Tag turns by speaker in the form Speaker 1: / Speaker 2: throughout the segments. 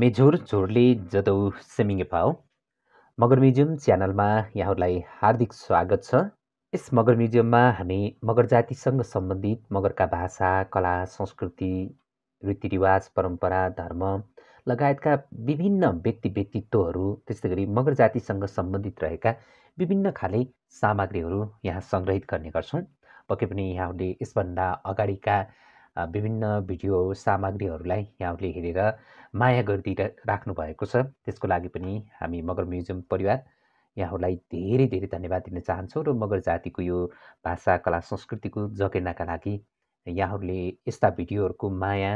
Speaker 1: majeure झोरले जदौ सेमिङ्गे पाओ Magar museum च्यानलमा यहाँहरूलाई हार्दिक स्वागत छ यस मगर म्युजियममा हामी मगर जातिसँग सम्बन्धित मगरका भाषा कला संस्कृति रीतिरिवाज परम्परा धर्म लगायतका विभिन्न व्यक्ति व्यक्तित्वहरू त्यस्तै गरी मगर जातिसँग सम्बन्धित रहेका विभिन्न खाले सामग्रीहरू यहाँ सङ्ग्रहित गर्ने गर्छौँ पक्कै पनि यहाँहरूले यसभन्दा अगाडिका विभिन्न भिडियो सामग्रीहरूलाई यहाँहरूले हेरेर माया गरिदिइराख्नु भएको छ त्यसको लागि पनि हामी मगर म्युजियम परिवार यहाँहरूलाई धेरै धेरै धन्यवाद दिन चाहन्छौँ र मगर जातिको यो भाषा कला संस्कृतिको जगेर्नाका लागि यहाँहरूले यस्ता भिडियोहरूको माया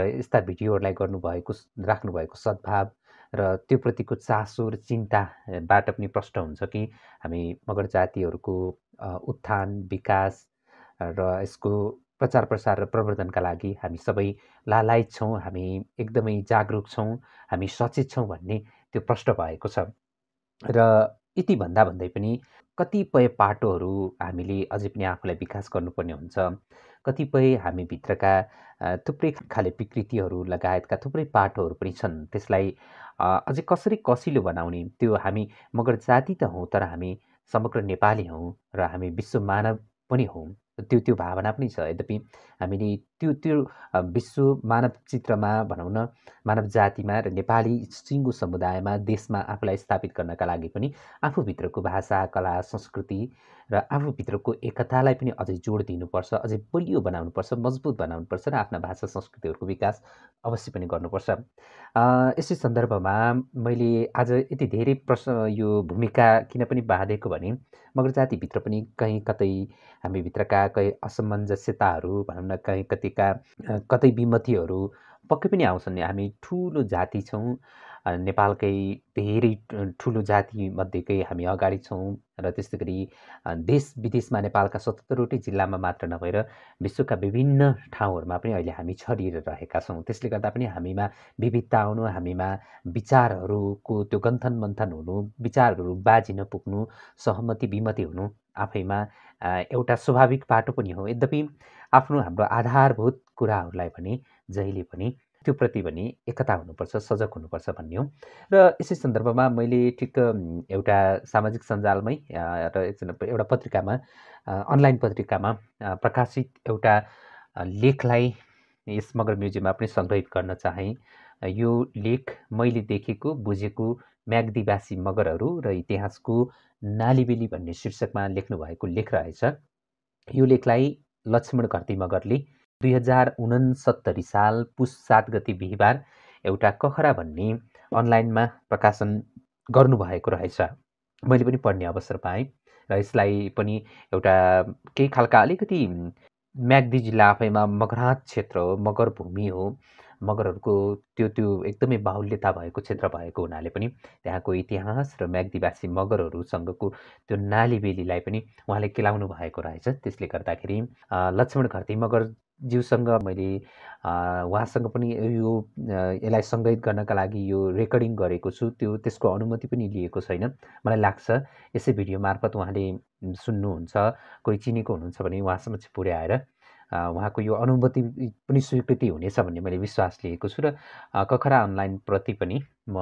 Speaker 1: र यस्ता भिडियोहरूलाई गर्नुभएको राख्नुभएको सद्भाव र त्यो प्रतिको चासो र चिन्ताबाट पनि प्रष्ट हुन्छ कि हामी मगर जातिहरूको उत्थान विकास र यसको प्रचार प्रसार र प्रवर्धनका लागि हामी सबै लालायत छौँ हामी एकदमै जागरुक छौँ हामी सचेत छौँ भन्ने त्यो प्रश्न भएको छ र यति भन्दा भन्दै पनि कतिपय पाटोहरू हामीले अझै पनि आफूलाई विकास गर्नुपर्ने हुन्छ कतिपय हामीभित्रका थुप्रै खाले विकृतिहरू लगायतका थुप्रै पाटोहरू पनि छन् त्यसलाई अझै कसरी कसिलो बनाउने त्यो हामी मगर जाति त हौँ तर हामी समग्र नेपाली हौँ र हामी विश्व मानव पनि हौँ त्यो त्यो भावना पनि छ यद्यपि हामीले त्यो त्यो विश्व मानव चित्रमा भनौँ न मानव जातिमा र नेपाली सिङ्गो समुदायमा देशमा आफूलाई स्थापित गर्नका लागि पनि आफूभित्रको भाषा कला संस्कृति र आफूभित्रको एकतालाई पनि अझै जोड दिनुपर्छ अझै बलियो बनाउनुपर्छ मजबुत बनाउनुपर्छ र आफ्ना भाषा संस्कृतिहरूको विकास अवश्य पनि गर्नुपर्छ यसै सन्दर्भमा मैले आज यति धेरै प्रश्न यो भूमिका किन पनि बाँधेको भने मगर जातिभित्र पनि कहीँ कतै हामीभित्रका कहीँ असमञ्जस्यताहरू भनौँ न कहीँ कतिका कतै विमतिहरू पक्कै पनि आउँछन् हामी ठुलो जाति छौँ नेपालकै धेरै ठुलो जातिमध्येकै हामी अगाडि छौँ र त्यस्तै गरी देश विदेशमा नेपालका सतहत्तरवटै जिल्लामा मात्र नभएर विश्वका विभिन्न ठाउँहरूमा पनि अहिले हामी छरिएर रहेका छौँ त्यसले गर्दा पनि हामीमा विविधता आउनु हामीमा विचारहरूको त्यो गन्थन मन्थन हुनु विचारहरू बाजिन पुग्नु सहमति विमति हुनु आफैमा एउटा स्वाभाविक बाटो पनि हो यद्यपि आफ्नो हाम्रो आधारभूत कुराहरूलाई पनि जहिले पनि त्योप्रति पनि एकता हुनुपर्छ सजग हुनुपर्छ भन्ने हो र यसै सन्दर्भमा मैले ठिक एउटा सामाजिक सञ्जालमै र एकजना एउटा पत्रिकामा अनलाइन पत्रिकामा प्रकाशित एउटा लेखलाई यस मगर म्युजियममा पनि सङ्ग्रहित गर्न चाहेँ यो लेख मैले देखेको बुझेको म्याग्दीवासी मगरहरू र इतिहासको नालीबेली भन्ने शीर्षकमा लेख्नुभएको लेख रहेछ यो लेखलाई लक्ष्मण घरती मगरले दुई हजार उनसत्तरी साल पुस सात गति बिहिबार एउटा कखरा भन्ने अनलाइनमा प्रकाशन गर्नुभएको रहेछ मैले पनि पढ्ने अवसर पाएँ र यसलाई पनि एउटा केही खालका अलिकति म्याग्दी जिल्ला आफैमा मगरात क्षेत्र हो मगर भूमि हो मगरहरूको त्यो त्यो एकदमै बाहुल्यता भएको क्षेत्र भएको हुनाले पनि त्यहाँको इतिहास र म्याग्दीवासी मगरहरूसँगको त्यो नाली बेलीलाई पनि उहाँले केलाउनु भएको रहेछ त्यसले गर्दाखेरि लक्ष्मण घरती मगर ज्यूसँग मैले उहाँसँग पनि यो यसलाई सङ्गीत गर्नका लागि यो रेकर्डिङ गरेको छु त्यो त्यसको अनुमति पनि लिएको छैन मलाई लाग्छ यसै भिडियो मार्फत उहाँले सुन्नुहुन्छ कोही चिनेको हुनुहुन्छ भने उहाँसम्म चाहिँ पुर्याएर उहाँको यो अनुमति पनि स्वीकृति हुनेछ भन्ने मैले विश्वास लिएको छु र कखरा अनलाइनप्रति पनि म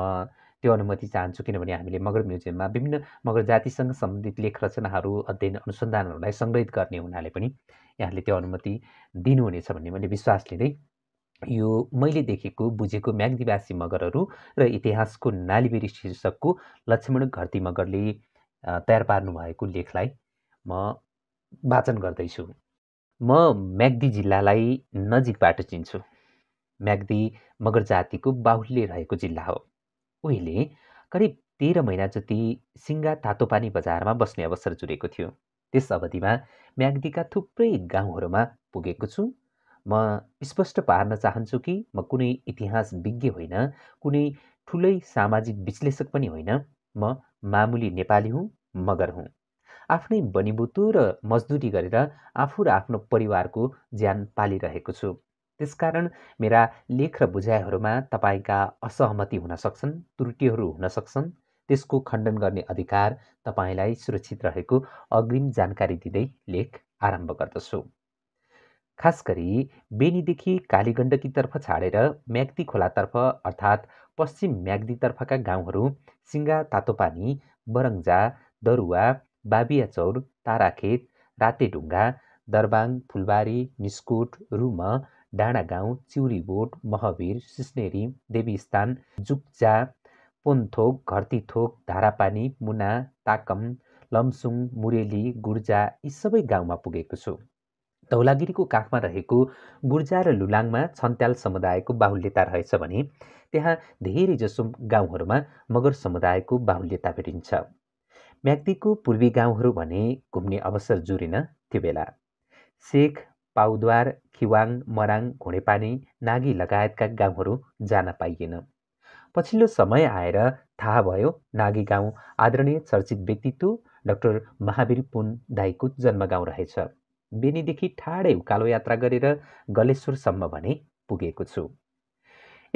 Speaker 1: त्यो अनुमति चाहन्छु किनभने हामीले मगर म्युजियममा विभिन्न मगर जातिसँग सम्बन्धित लेख रचनाहरू अध्ययन अनुसन्धानहरूलाई सङ्ग्रहित गर्ने हुनाले पनि यहाँले त्यो अनुमति दिनुहुनेछ भन्ने मैले विश्वास लिँदै यो मैले देखेको बुझेको म्याग्दिवासी मगरहरू र इतिहासको नालीबेरी शीर्षकको लक्ष्मण घरती मगरले तयार पार्नुभएको लेखलाई म वाचन गर्दैछु म म्याग्दी जिल्लालाई नजिकबाट चिन्छु म्याग्दी मगर जातिको बाहुल्य रहेको जिल्ला हो उहिले करिब तेह्र महिना जति सिङ्गा तातोपानी बजारमा बस्ने अवसर जुरेको थियो त्यस अवधिमा म्याग्दीका थुप्रै गाउँहरूमा पुगेको छु म स्पष्ट पार्न चाहन्छु कि म कुनै इतिहास विज्ञ होइन कुनै ठुलै सामाजिक विश्लेषक पनि होइन म मामुली नेपाली हुँ मगर हुँ आफ्नै बनिबुतु र मजदुरी गरेर आफू र आफ्नो परिवारको ज्यान पालिरहेको छु त्यसकारण मेरा लेख र बुझाइहरूमा तपाईँका असहमति हुन सक्छन् त्रुटिहरू हुन सक्छन् त्यसको खण्डन गर्ने अधिकार तपाईँलाई सुरक्षित रहेको अग्रिम जानकारी दिँदै लेख आरम्भ गर्दछु खास गरी बेनीदेखि कालीगण्डकीतर्फ छाडेर म्याग्दी खोलातर्फ अर्थात् पश्चिम म्याग्दीतर्फका गाउँहरू सिङ्गा तातोपानी बरङ्जा दरुवा बाबियाचौर ताराखेत रातेढुङ्गा दरबाङ फुलबारी निस्कोट रुम डाँडागाउँ चिउरीबोट महवीर सिस्नेरी देवीस्थान जुक्जा पोन्थोक घरतीथोक धारापानी मुना ताकम लम्सुङ मुरेली गुर्जा यी सबै गाउँमा पुगेको छु धौलागिरीको काखमा रहेको गुर्जा र लुलाङमा छन्त्याल समुदायको बाहुल्यता रहेछ भने त्यहाँ धेरैजसो गाउँहरूमा मगर समुदायको बाहुल्यता भेटिन्छ म्याग्दीको पूर्वी गाउँहरू भने घुम्ने अवसर जुरिन त्यो बेला सेख पाउद्वार खिवाङ मराङ घोडेपानी नागी लगायतका गाउँहरू जान पाइएन पछिल्लो समय आएर थाहा भयो नागी गाउँ आदरणीय चर्चित व्यक्तित्व डाक्टर महावीर पुन दाईको जन्म गाउँ रहेछ बेनीदेखि ठाडै उकालो यात्रा गरेर गलेश्वरसम्म भने पुगेको छु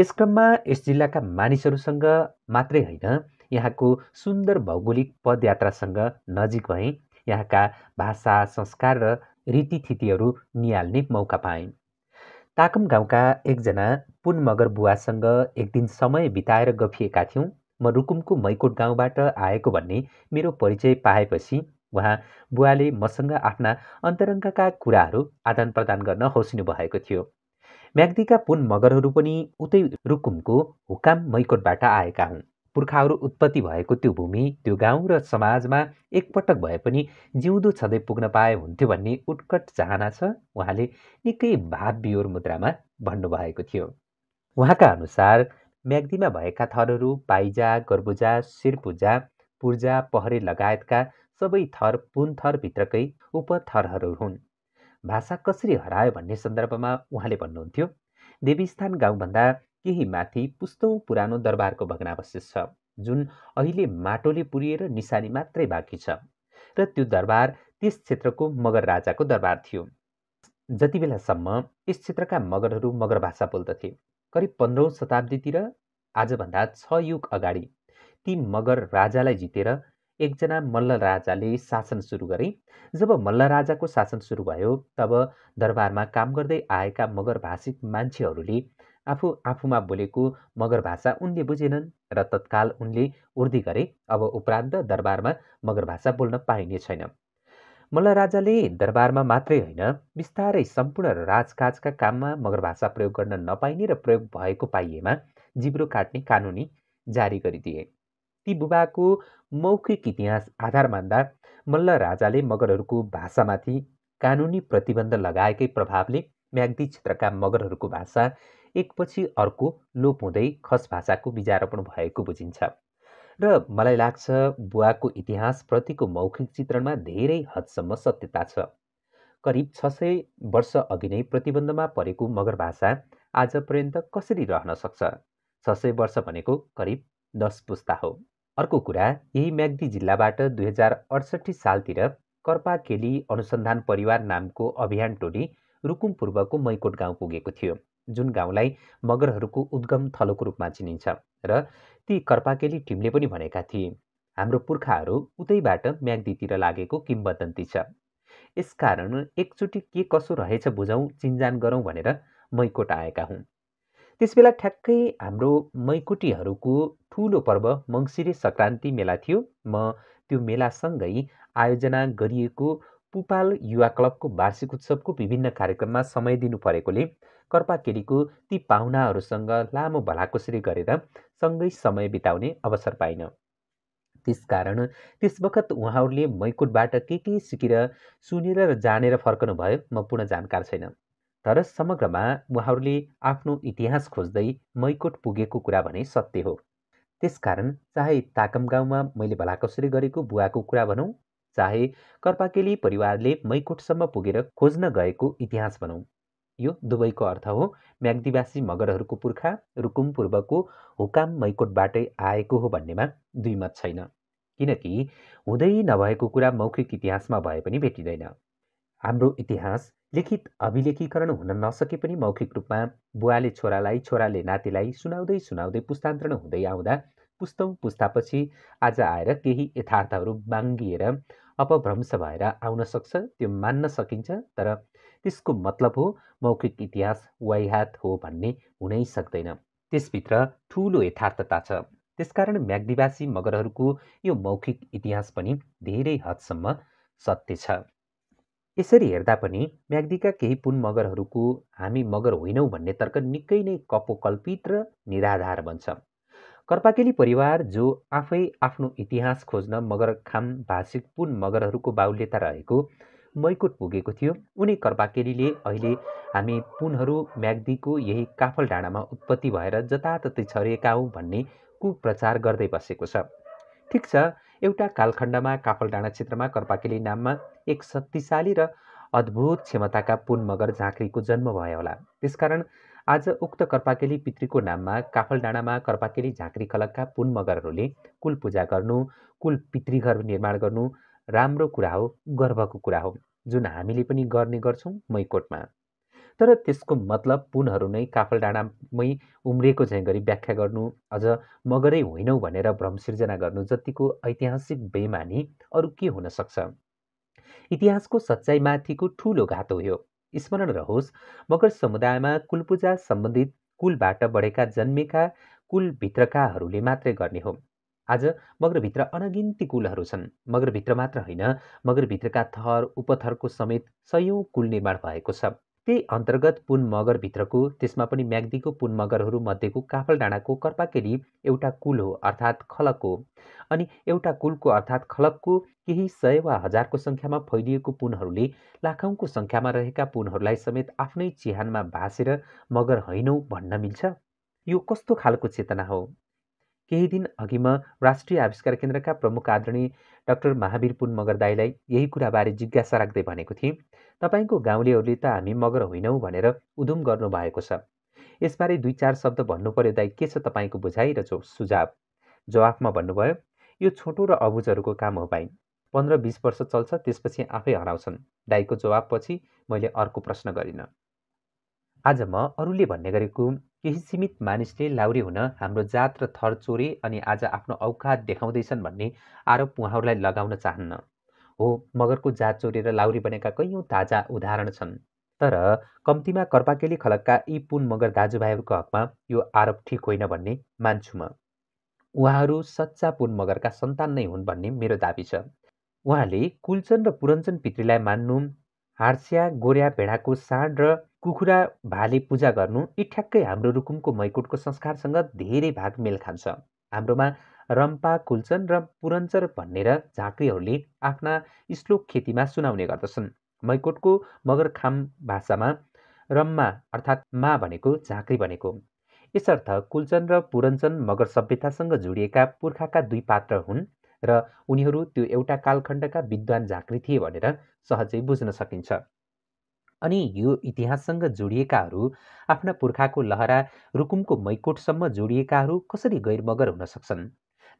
Speaker 1: यस क्रममा यस जिल्लाका मानिसहरूसँग मात्रै होइन यहाँको सुन्दर भौगोलिक पदयात्रासँग नजिक भएँ यहाँका भाषा संस्कार र रीतिथितिहरू निहाल्ने मौका पाएँ ताकम गाउँका एकजना पुन मगर बुवासँग एक दिन समय बिताएर गफिएका थियौँ म रुकुमको मैकोट गाउँबाट आएको भन्ने मेरो परिचय पाएपछि उहाँ बुवाले मसँग आफ्ना अन्तरङ्गका कुराहरू आदान प्रदान गर्न हौसिनु भएको थियो म्याग्दीका पुन मगरहरू पनि उतै रुकुमको हुकाम मैकोटबाट आएका हुन् पुर्खाहरू उत्पत्ति भएको त्यो भूमि त्यो गाउँ र समाजमा एकपटक भए पनि जिउँदो छँदै पुग्न पाए हुन्थ्यो भन्ने उत्कट चाहना छ उहाँले निकै भाव बिहोर मुद्रामा भन्नुभएको थियो उहाँका अनुसार म्याग्दीमा भएका थरहरू पाइजा गर्बुजा शिरपुजा पूर्जा पहरे लगायतका सबै थर पुन थरभित्रकै उपथरहरू हुन् भाषा कसरी हरायो भन्ने सन्दर्भमा उहाँले भन्नुहुन्थ्यो देवीस्थान गाउँभन्दा केही माथि पुस्तौँ पुरानो दरबारको भग्नावशेष छ जुन अहिले माटोले पुरिएर निशानी मात्रै बाँकी छ र त्यो दरबार त्यस क्षेत्रको मगर राजाको दरबार थियो जति बेलासम्म यस क्षेत्रका मगरहरू मगर भाषा बोल्दथे करिब पन्ध्रौँ शताब्दीतिर आजभन्दा छ युग अगाडि ती मगर राजालाई जितेर एकजना मल्ल राजाले शासन सुरु गरे जब मल्ल राजाको शासन सुरु भयो तब दरबारमा काम गर्दै आएका मगर भाषिक मान्छेहरूले आफू आफूमा बोलेको मगर भाषा उनले बुझेनन् र तत्काल उनले उर्दी गरे अब उपरान्त दरबारमा मगर भाषा बोल्न पाइने छैन मल्ल राजाले दरबारमा मात्रै होइन बिस्तारै सम्पूर्ण राजकाजका काममा मगर भाषा प्रयोग गर्न नपाइने र प्रयोग भएको पाइएमा जिब्रो काट्ने कानुनी जारी गरिदिए ती बुबाको मौखिक इतिहास आधार मान्दा मल्ल राजाले मगरहरूको भाषामाथि कानुनी प्रतिबन्ध लगाएकै प्रभावले म्याग्दी क्षेत्रका मगरहरूको भाषा एकपछि अर्को लोप हुँदै खस भाषाको बिजारोपण भएको बुझिन्छ र मलाई लाग्छ बुवाको इतिहासप्रतिको मौखिक चित्रणमा धेरै हदसम्म सत्यता छ करिब छ सय वर्ष अघि नै प्रतिबन्धमा परेको मगर भाषा आज पर्यन्त कसरी रहन सक्छ छ सय वर्ष भनेको करिब दस पुस्ता हो अर्को कुरा यही म्याग्दी जिल्लाबाट दुई हजार अडसट्ठी सालतिर कर्पाकेली अनुसन्धान परिवार नामको अभियान टोली रुकुम पूर्वको मैकोट गाउँ पुगेको थियो जुन गाउँलाई मगरहरूको उद्गम थलोको रूपमा चिनिन्छ र ती कर्पाकेली टिमले पनि भनेका थिए हाम्रो पुर्खाहरू उतैबाट म्याग्दीतिर लागेको किम्बदन्ती छ यसकारण एकचोटि के कसो रहेछ बुझौँ चिन्जान गरौँ भनेर मैकोट आएका हुन् त्यसबेला ठ्याक्कै हाम्रो मैकोटीहरूको ठुलो पर्व मङ्सिरे सङ्क्रान्ति मेला थियो म त्यो मेलासँगै आयोजना गरिएको पुपाल युवा क्लबको वार्षिक उत्सवको विभिन्न कार्यक्रममा समय दिनु परेकोले कर्पाकेरीको ती पाहुनाहरूसँग लामो भलाकुसरी गरेर सँगै समय बिताउने अवसर पाइन त्यसकारण त्यसवखत उहाँहरूले मैकुटबाट के के सिकेर सुनेर र जानेर फर्कनु भयो म पुनः जानकार छैन तर समग्रमा उहाँहरूले आफ्नो इतिहास खोज्दै मैकोट पुगेको कुरा भने सत्य हो त्यसकारण चाहे ताकम गाउँमा मैले भलाकसरी गरेको बुवाको कुरा भनौँ चाहे कर्पाकेली परिवारले मैकोटसम्म पुगेर खोज्न गएको इतिहास भनौँ यो दुवैको अर्थ हो म्याग्दीवासी मगरहरूको पुर्खा रुकुम पूर्वको हुकाम मैकोटबाटै आएको हो भन्नेमा दुई मत छैन किनकि हुँदै नभएको कुरा मौखिक इतिहासमा भए पनि भेटिँदैन हाम्रो इतिहास लिखित अभिलेखीकरण हुन नसके पनि मौखिक रूपमा बुवाले छोरालाई छोराले नातिलाई सुनाउँदै सुनाउँदै पुस्तान्तरण हुँदै आउँदा पुस्तौँ पुस्तापछि आज आएर केही यथार्थहरू बाङ्गिएर अपभ्रंश भएर आउन सक्छ त्यो मान्न सकिन्छ तर यसको मतलब हो मौखिक इतिहास वाइहात हो भन्ने हुनै सक्दैन त्यसभित्र ठुलो यथार्थता छ त्यसकारण म्याग्दीवासी मगरहरूको यो मौखिक इतिहास पनि धेरै हदसम्म सत्य छ यसरी हेर्दा पनि म्याग्दीका केही पुन मगरहरूको हामी मगर होइनौँ भन्ने तर्क निकै नै कपोकल्पित र निराधार बन्छ कर्पाकेली परिवार जो आफै आफ्नो इतिहास खोज्न मगर खाम भाषिक पुन मगरहरूको बाहुल्यता रहेको मैकुट पुगेको थियो उनी कर्पाकेरीले अहिले हामी पुनहरू म्याग्दीको यही काफल डाँडामा उत्पत्ति भएर जताततै छरिएका हौँ भन्ने कुप्रचार गर्दै बसेको छ ठिक छ एउटा कालखण्डमा काफल डाँडा क्षेत्रमा कर्पाकेली नाममा एक शक्तिशाली र अद्भुत क्षमताका पुन मगर झाँक्रीको जन्म भयो होला त्यसकारण आज उक्त कर्पाकेली पितृको नाममा काफल डाँडामा कर्पाकेली झाँक्री खलकका पुन मगरहरूले कुल पूजा गर्नु कुल पितृघर निर्माण गर्नु राम्रो कुरा हो गर्वको कुरा हो जुन हामीले पनि गर्ने गर्छौँ मैकोटमा तर त्यसको मतलब पुनहरू नै काफल डाँडामै उम्रिएको झैँ गरी व्याख्या गर्नु अझ मगरै होइनौँ भनेर भ्रम सिर्जना गर्नु जतिको ऐतिहासिक बेमानी अरू के हुन सक्छ इतिहासको सच्चाइमाथिको ठुलो घातो हो स्मरण रहोस् मगर समुदायमा कुलपूजा सम्बन्धित कुलबाट बढेका जन्मेका कुलभित्रकाहरूले मात्रै गर्ने हो आज मगरभित्र अनगिन्ती कुलहरू छन् मगरभित्र मात्र होइन मगरभित्रका थर उपथरको समेत सयौँ कुल निर्माण भएको छ त्यही अन्तर्गत पुन मगरभित्रको त्यसमा पनि म्याग्दीको पुन मगरहरू मध्येको काफल डाँडाको कर्पाकेली एउटा कुल हो अर्थात् खलक हो अनि एउटा कुलको अर्थात् खलकको केही सय वा हजारको सङ्ख्यामा फैलिएको पुनहरूले लाखौँको सङ्ख्यामा रहेका पुनहरूलाई समेत आफ्नै चिहानमा भाँसेर मगर होइनौ भन्न मिल्छ यो कस्तो खालको चेतना हो केही दिन अघिमा राष्ट्रिय आविष्कार केन्द्रका प्रमुख आदरणीय डाक्टर महावीर पुन मगर दाईलाई यही कुराबारे जिज्ञासा राख्दै भनेको थिएँ तपाईँको गाउँलेहरूले त हामी मगर होइनौँ भनेर उधुम गर्नुभएको छ यसबारे दुई चार शब्द भन्नु पर्यो दाई के छ तपाईँको बुझाइ र सुझाव जवाफमा भन्नुभयो यो छोटो र अबुझहरूको काम हो भाइ पन्ध्र बिस वर्ष चल्छ त्यसपछि आफै हराउँछन् दाईको जवाबपछि मैले अर्को प्रश्न गरिनँ आज म अरूले भन्ने गरेको केही सीमित मानिसले लाउरी हुन हाम्रो जात र थर चोरे अनि आज आफ्नो औकात देखाउँदैछन् भन्ने आरोप उहाँहरूलाई लगाउन चाहन्न हो मगरको जात चोरेर लाउरी बनेका कैयौँ ताजा उदाहरण छन् तर कम्तीमा कर्पाकेली खलकका यी पुन मगर दाजुभाइहरूको हकमा यो आरोप ठिक होइन भन्ने मान्छु म उहाँहरू सच्चा पुन मगरका सन्तान नै हुन् भन्ने मेरो दाबी छ उहाँले कुलचन र पुरञ्चन पितृलाई मान्नु हार्सिया गोर्या भेडाको साँड र कुखुरा भाले पूजा गर्नु यी ठ्याक्कै हाम्रो रुकुमको मैकुटको संस्कारसँग धेरै भाग मेल खान्छ हाम्रोमा रम्पा कुल्चन र पुरञ्चर भनेर झाँक्रीहरूले आफ्ना श्लोक खेतीमा सुनाउने गर्दछन् मैकोटको खाम भाषामा रम्मा अर्थात् मा भनेको झाँक्री भनेको यसर्थ कुल्चन र पुरञ्चन मगर सभ्यतासँग जोडिएका पुर्खाका दुई पात्र हुन् र उनीहरू त्यो एउटा कालखण्डका विद्वान झाँक्री थिए भनेर सहजै बुझ्न सकिन्छ अनि यो इतिहाससँग जोडिएकाहरू आफ्ना पुर्खाको लहरा रुकुमको मैकोटसम्म जोडिएकाहरू कसरी गैरमगर हुन सक्छन्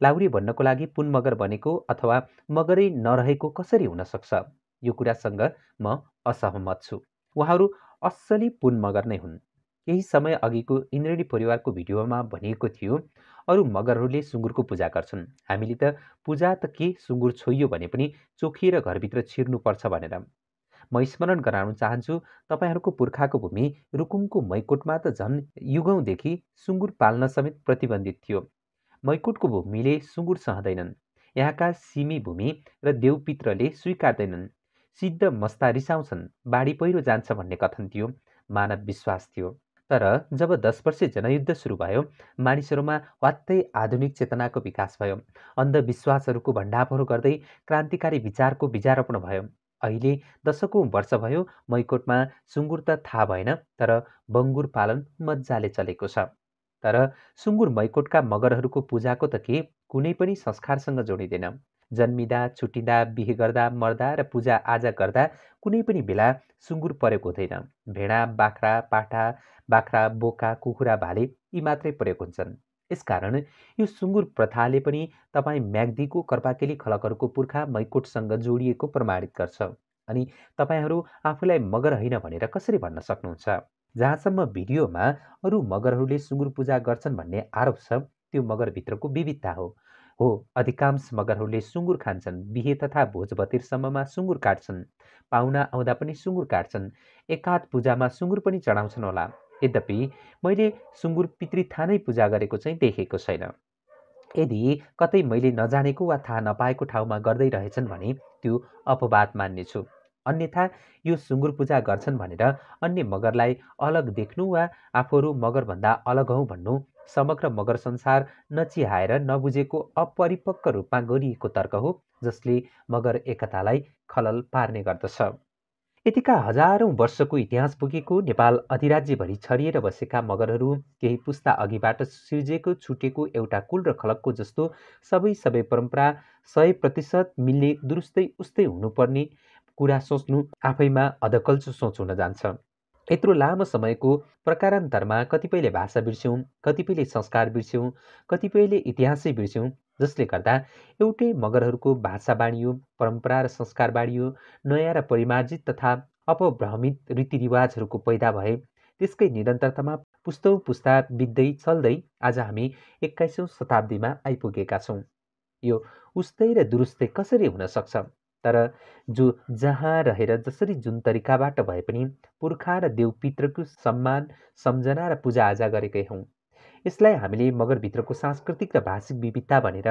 Speaker 1: लाउरी भन्नको लागि पुन मगर भनेको अथवा मगरै नरहेको कसरी हुन सक्छ यो कुरासँग म असहमत छु उहाँहरू असली पुन मगर नै हुन् केही समय अघिको इन्द्रणी परिवारको भिडियोमा भनिएको थियो अरू मगरहरूले सुँगुरको पूजा गर्छन् हामीले त पूजा त के सुँगुर छोइयो भने पनि चोखिएर घरभित्र छिर्नुपर्छ भनेर म स्मरण गराउन चाहन्छु तपाईँहरूको पुर्खाको भूमि रुकुमको मैकोटमा त झन् युगौँदेखि सुँगुर पाल्न समेत प्रतिबन्धित थियो मैकोटको भूमिले सुँगुर सहँदैनन् यहाँका सिमी भूमि र देवपित्रले स्वीकार्दैनन् सिद्ध मस्ता रिसाउँछन् बाढी पहिरो जान्छ भन्ने कथन थियो मानव विश्वास थियो तर जब दस वर्षे जनयुद्ध सुरु भयो मानिसहरूमा वात्तै आधुनिक चेतनाको विकास भयो अन्धविश्वासहरूको भण्डाफोर गर्दै क्रान्तिकारी विचारको विजारोपण भयो अहिले दशकौँ वर्ष भयो मैकोटमा सुँगुर त थाहा भएन तर बङ्गुर पालन मजाले चलेको छ तर सुँगुर मैकोटका मगरहरूको पूजाको त के कुनै पनि संस्कारसँग जोडिँदैन जन्मिँदा छुट्टिँदा बिहे गर्दा मर्दा र पूजा आजा गर्दा कुनै पनि बेला सुँगुर परेको हुँदैन भेडा बाख्रा पाठा बाख्रा बोका कुखुरा भाले यी मात्रै प्रयोग हुन्छन् यसकारण यो सुँगुर प्रथाले पनि तपाईँ म्याग्दीको कर्पाकेली खलकहरूको पुर्खा मैकोटसँग जोडिएको प्रमाणित गर्छ अनि तपाईँहरू आफूलाई मगर होइन भनेर कसरी भन्न सक्नुहुन्छ जहाँसम्म भिडियोमा अरू मगरहरूले सुँगुर पूजा गर्छन् भन्ने आरोप छ त्यो मगरभित्रको विविधता हो हो अधिकांश मगरहरूले सुँगुर खान्छन् बिहे तथा भोजभतिरसम्ममा सुँगुर काट्छन् पाहुना आउँदा पनि सुँगुर काट्छन् एकाध पूजामा सुँगुर पनि चढाउँछन् होला यद्यपि मैले सुँगुर पितृथानै पूजा गरेको चाहिँ देखेको छैन यदि कतै मैले नजानेको वा थाहा नपाएको ठाउँमा गर्दै रहेछन् भने त्यो अपवाद मान्नेछु अन्यथा यो सुँगुर पूजा गर्छन् भनेर अन्य मगरलाई अलग देख्नु वा आफूहरू मगरभन्दा अलग हौ भन्नु समग्र मगर संसार नचिहाएर नबुझेको अपरिपक्व रूपमा गरिएको तर्क हो जसले मगर एकतालाई खलल पार्ने गर्दछ यतिका हजारौँ वर्षको इतिहास पुगेको नेपाल अधिराज्यभरि छरिएर बसेका मगरहरू केही पुस्ता अघिबाट सिर्जेको छुटेको एउटा कुल र खलकको जस्तो सबै सबै परम्परा सय प्रतिशत मिल्ने दुरुस्तै उस्तै हुनुपर्ने कुरा सोच्नु आफैमा अधकल्चो सोच हुन जान्छ यत्रो लामो समयको प्रकारान्तरमा कतिपयले भाषा बिर्स्यौँ कतिपयले संस्कार बिर्स्यौँ कतिपयले इतिहासै बिर्स्यौँ जसले गर्दा एउटै मगरहरूको भाषा बाँडियो परम्परा र संस्कार बाँडियो नयाँ र परिमार्जित तथा अपभ्रमित रीतिरिवाजहरूको पैदा भए त्यसकै निरन्तरतामा पुस्तौ पुस्ता बित्दै चल्दै आज हामी एक्काइसौँ शताब्दीमा आइपुगेका छौँ यो उस्तै र दुरुस्तै कसरी हुन सक्छ तर जो जहाँ रहेर जसरी जुन तरिकाबाट भए पनि पुर्खा र देवपित्रको सम्मान सम्झना र पूजाआजा गरेकै हौँ यसलाई हामीले मगरभित्रको सांस्कृतिक र भाषिक विविधता भनेर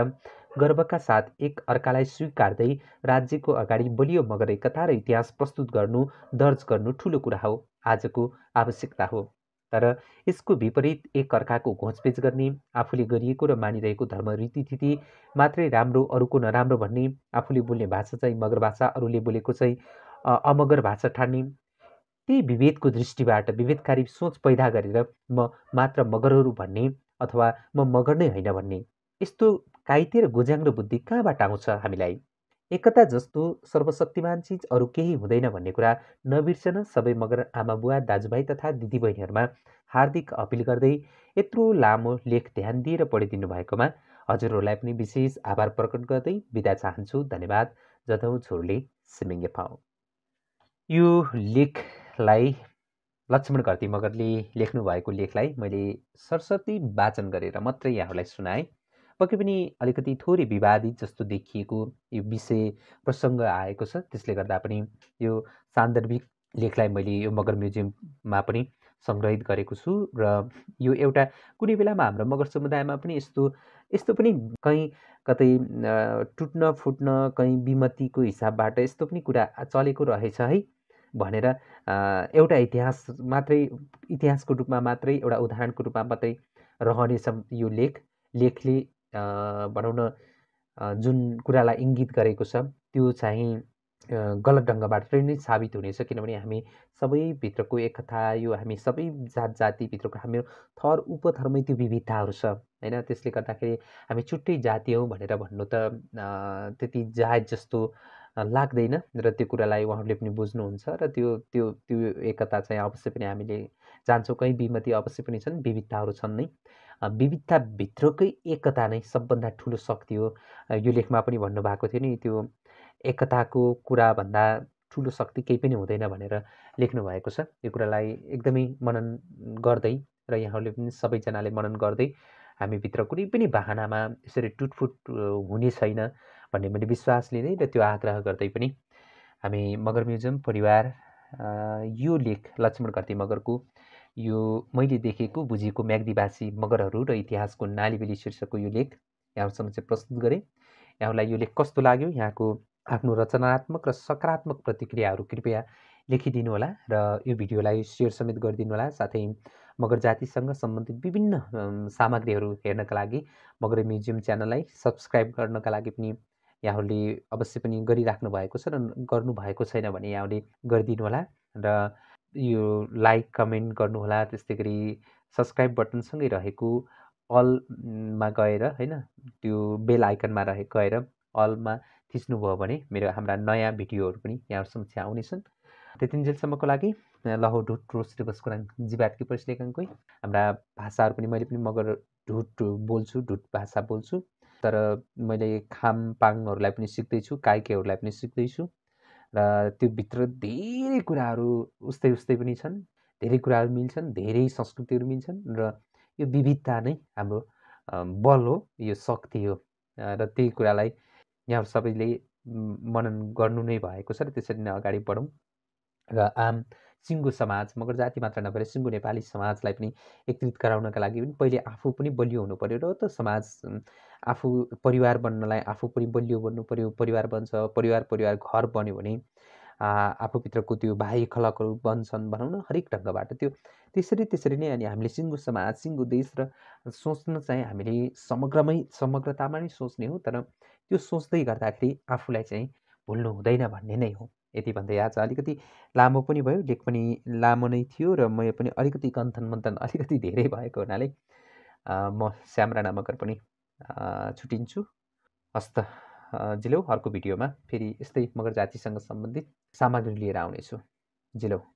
Speaker 1: गर्वका साथ एक अर्कालाई स्वीकार्दै राज्यको अगाडि बलियो मगर एकता र इतिहास प्रस्तुत गर्नु दर्ज गर्नु ठुलो कुरा हो आजको आवश्यकता हो तर यसको विपरीत एक अर्काको घोचपेच गर्ने आफूले गरिएको र मानिरहेको धर्म रीतिथिति मात्रै राम्रो अरूको नराम्रो भन्ने आफूले बोल्ने भाषा चाहिँ मगर भाषा अरूले बोलेको चाहिँ अमगर भाषा ठान्ने त्यही विभेदको दृष्टिबाट विभेदकारी सोच पैदा गरेर म मात्र मगरहरू भन्ने अथवा म मगर नै होइन भन्ने यस्तो काइते र गोज्याङ्लो बुद्धि कहाँबाट आउँछ हामीलाई एकता जस्तो सर्वशक्तिमान चिज अरू केही हुँदैन भन्ने कुरा नबिर्सन सबै मगर आमा बुवा दाजुभाइ तथा दिदीबहिनीहरूमा हार्दिक अपिल गर्दै यत्रो लामो लेख ध्यान दिएर पढिदिनु भएकोमा हजुरहरूलाई पनि विशेष आभार प्रकट गर्दै बिदा चाहन्छु धन्यवाद जधौँ छोरले सिमिङ्गे पाऊ यो लेख लाई लक्ष्मण घरती मगरले लेख्नुभएको लेखलाई मैले सरस्वती वाचन गरेर मात्रै यहाँहरूलाई सुनाएँ पक्कै पनि अलिकति थोरै विवादित जस्तो देखिएको यो विषय प्रसङ्ग आएको छ त्यसले गर्दा पनि यो सान्दर्भिक लेखलाई मैले यो मगर म्युजियममा पनि सङ्ग्रहित गरेको छु र यो एउटा कुनै बेलामा हाम्रो मगर समुदायमा पनि यस्तो यस्तो पनि कहीँ कतै टुट्न फुट्न कहीँ विमतिको हिसाबबाट यस्तो पनि कुरा चलेको रहेछ है भनेर एउटा इतिहास मात्रै इतिहासको रूपमा मात्रै एउटा उदाहरणको रूपमा मात्रै रहनेछ यो लेख लेखले भनौँ न जुन कुरालाई इङ्गित गरेको छ त्यो चाहिँ गलत ढङ्गबाट नै साबित हुनेछ किनभने हामी सबैभित्रको एकता यो हामी सबै जात जातिभित्रको हाम्रो थर उपथरमै त्यो विविधताहरू छ होइन त्यसले गर्दाखेरि हामी छुट्टै जाति हौँ भनेर भन्नु त त्यति जायज जस्तो लाग्दैन र त्यो कुरालाई उहाँहरूले पनि बुझ्नुहुन्छ र त्यो त्यो त्यो एकता चाहिँ अवश्य पनि हामीले जान्छौँ कहीँ विमति अवश्य पनि छन् विविधताहरू छन् नै विविधताभित्रकै एकता नै सबभन्दा ठुलो शक्ति हो यो लेखमा पनि भन्नुभएको थियो नि त्यो एकताको कुराभन्दा ठुलो शक्ति केही पनि हुँदैन भनेर लेख्नुभएको छ यो कुरालाई एकदमै मनन गर्दै र यहाँहरूले पनि सबैजनाले मनन गर्दै हामीभित्र कुनै पनि बाहनामा यसरी टुटफुट हुने छैन भन्ने मैले विश्वास लिँदै र त्यो आग्रह गर्दै पनि हामी मगर म्युजियम परिवार यो लेख लक्ष्मण घरती मगरको यो मैले देखेको बुझेको म्याग्दीवासी मगरहरू र इतिहासको नालीबेली शीर्षकको यो लेख यहाँहरूसम्म चाहिँ प्रस्तुत गरेँ यहाँलाई यो लेख कस्तो लाग्यो यहाँको आफ्नो रचनात्मक र सकारात्मक प्रतिक्रियाहरू कृपया लेखिदिनु होला र यो भिडियोलाई सेयर समेत गरिदिनु होला साथै मगर जातिसँग सम्बन्धित विभिन्न सामग्रीहरू हेर्नका लागि मगर म्युजियम च्यानललाई सब्सक्राइब गर्नका लागि पनि यहाँहरूले अवश्य पनि गरिराख्नु भएको छ र गर्नुभएको छैन भने यहाँहरूले गरिदिनु होला र यो लाइक कमेन्ट गर्नुहोला त्यस्तै गरी सब्सक्राइब बटनसँगै रहेको अलमा गएर होइन त्यो बेल आइकनमा रहे गएर अलमा थिच्नुभयो भने मेरो हाम्रा नयाँ भिडियोहरू पनि समक्ष आउनेछन् त्यतिन्जेलसम्मको लागि लहो ढुट रोस रिबस कुराङ जीवातकी परिसलेकाङ्कै हाम्रा भाषाहरू पनि मैले पनि मगर ढुट बोल्छु ढुट भाषा बोल्छु तर मैले खामपाङहरूलाई पनि सिक्दैछु काइकेहरूलाई पनि सिक्दैछु र त्यो भित्र धेरै कुराहरू उस्तै उस्तै पनि छन् धेरै कुराहरू मिल्छन् धेरै संस्कृतिहरू मिल्छन् र यो विविधता नै हाम्रो बल हो यो शक्ति हो र त्यही कुरालाई यहाँ सबैले मनन गर्नु नै भएको छ र त्यसरी नै अगाडि बढौँ र आम सिङ्गो समाज मगर जाति मात्र नभएर सिङ्गो नेपाली समाजलाई पनि एकत्रित गराउनका लागि पनि पहिले आफू पनि बलियो हुनु पऱ्यो र त समाज आफू परिवार बन्नलाई आफू पनि बलियो बन्नु पऱ्यो परिवार बन्छ परिवार परिवार घर बन्यो भने आफूभित्रको त्यो भाइ खलकहरू बन्छन् भनौँ न हरेक ढङ्गबाट त्यो त्यसरी त्यसरी नै अनि हामीले सिङ्गो समाज सिङ्गो देश र सोच्न चाहिँ हामीले समग्रमै समग्रतामा नै सोच्ने हो तर त्यो सोच्दै गर्दाखेरि आफूलाई चाहिँ भुल्नु हुँदैन भन्ने नै हो यति भन्दै आज अलिकति लामो पनि भयो लेख पनि लामो नै थियो र म पनि अलिकति कन्थन मन्थन अलिकति धेरै भएको हुनाले म श्यामरा मकर पनि छुट्टिन्छु हस्त जिलौ अर्को भिडियोमा फेरि यस्तै मगर जातिसँग सम्बन्धित सामग्री लिएर आउनेछु जिलौ